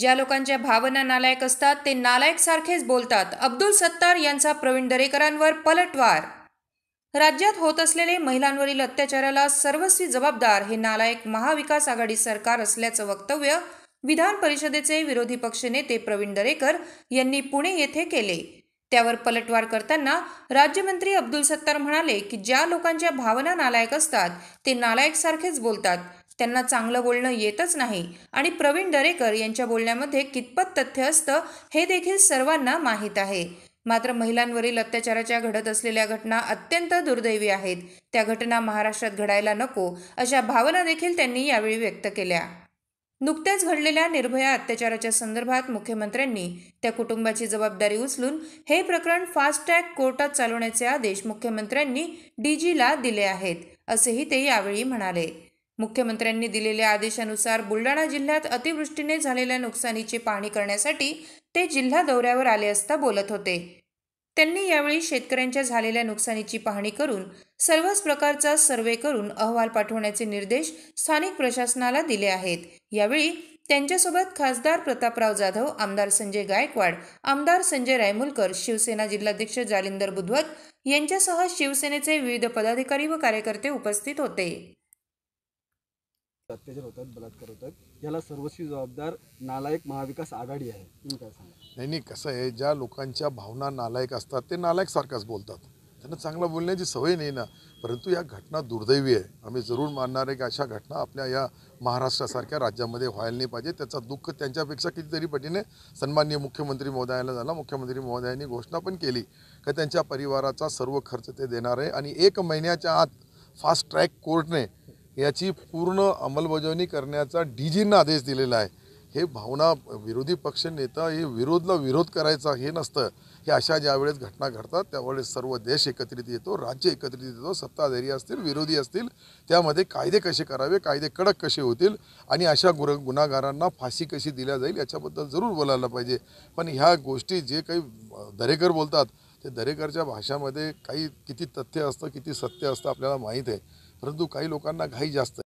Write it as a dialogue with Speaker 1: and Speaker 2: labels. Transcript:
Speaker 1: ज्या लोकांच्या भावना नालायक असतात ते नालायक सारखेच बोलतात अब्दुल सत्तार यांचा प्रवीण दरेकरांवर पलटवार राज्यात होत असलेले महिलांवरील अत्याचाराला सर्वस्वी जबाबदार हे नालायक महाविकास आघाडी सरकार असल्याचं वक्तव्य विधान परिषदेचे विरोधी पक्षनेते प्रवीण दरेकर यांनी पुणे येथे केले त्यावर पलटवार करताना राज्यमंत्री अब्दुल सत्तार म्हणाले की ज्या लोकांच्या भावना नालायक असतात ते नालायक सारखेच बोलतात त्यांना चांगलं बोलणं येतच नाही आणि प्रवीण दरेकर यांच्या बोलण्यामध्ये कितपत तथ्य असतं हे देखील सर्वांना माहीत आहे मात्र महिलांवरील अत्याचाराच्या घडत असलेल्या घटना अत्यंत दुर्दैवी आहेत त्या घटना महाराष्ट्रात घडायला नको अशा भावना देखील त्यांनी यावेळी व्यक्त केल्या नुकत्याच घडलेल्या निर्भया अत्याचाराच्या संदर्भात मुख्यमंत्र्यांनी त्या कुटुंबाची जबाबदारी उचलून हे प्रकरण फास्ट ट्रॅक कोर्टात चालवण्याचे आदेश मुख्यमंत्र्यांनी डीजीला दिले आहेत असेही ते यावेळी म्हणाले मुख्यमंत्र्यांनी दिलेल्या आदेशानुसार बुलडाणा जिल्ह्यात अतिवृष्टीने झालेल्या नुकसानीची पाहणी करण्यासाठी ते जिल्हा दौऱ्यावर आले असता बोलत होते त्यांनी यावेळी शेतकऱ्यांच्या झालेल्या नुकसानीची पाहणी करून सर्वच प्रकारचा सर्वे करून अहवाल पाठवण्याचे निर्देश स्थानिक प्रशासनाला दिले आहेत यावेळी त्यांच्यासोबत खासदार प्रतापराव जाधव आमदार संजय गायकवाड आमदार संजय रायमुलकर शिवसेना जिल्हाध्यक्ष जालिंदर बुधवत यांच्यासह शिवसेनेचे विविध पदाधिकारी व कार्यकर्ते उपस्थित होते
Speaker 2: अत्याचार होतात बलात्कार होतात याला सर्वस्वी जबाबदार नालायक महाविकास आघाडी आहे नाही नाही कसं आहे ज्या लोकांच्या भावना नालायक असतात ते नालायकसारखाच बोलतात त्यांना चांगलं बोलण्याची सवय नाही ना परंतु या घटना दुर्दैवी आहे आम्ही जरूर मानणार आहे की अशा घटना आपल्या या महाराष्ट्रासारख्या राज्यामध्ये व्हायला नाही पाहिजे त्याचा दुःख त्यांच्यापेक्षा कितीतरी पटीने सन्माननीय मुख्यमंत्री महोदयाला झाला मुख्यमंत्री महोदयांनी घोषणा पण केली का त्यांच्या परिवाराचा सर्व खर्च ते देणार आहे आणि एक महिन्याच्या आत फास्ट ट्रॅक कोर्टने याची पूर्ण अंमलबजावणी करण्याचा डीजींना आदेश दिलेला आहे हे भावना विरोधी पक्ष नेता हे विरोधला विरोध करायचा हे नसतं हे अशा ज्यावेळेस घटना घडतात त्यावेळेस सर्व देश एकत्रित येतो राज्य एकत्रित येतो सत्ताधारी असतील विरोधी असतील त्यामध्ये कायदे कसे करावे कायदे कडक कसे होतील आणि अशा गुर गुन्हागारांना फाशी कशी दिल्या जाईल याच्याबद्दल जरूर बोलायला पाहिजे पण ह्या गोष्टी जे काही दरेकर बोलतात ते दरेकरच्या भाषामध्ये काही किती तथ्य असतं किती सत्य असतं आपल्याला माहीत आहे परंतु काही लोकांना घाई जास्त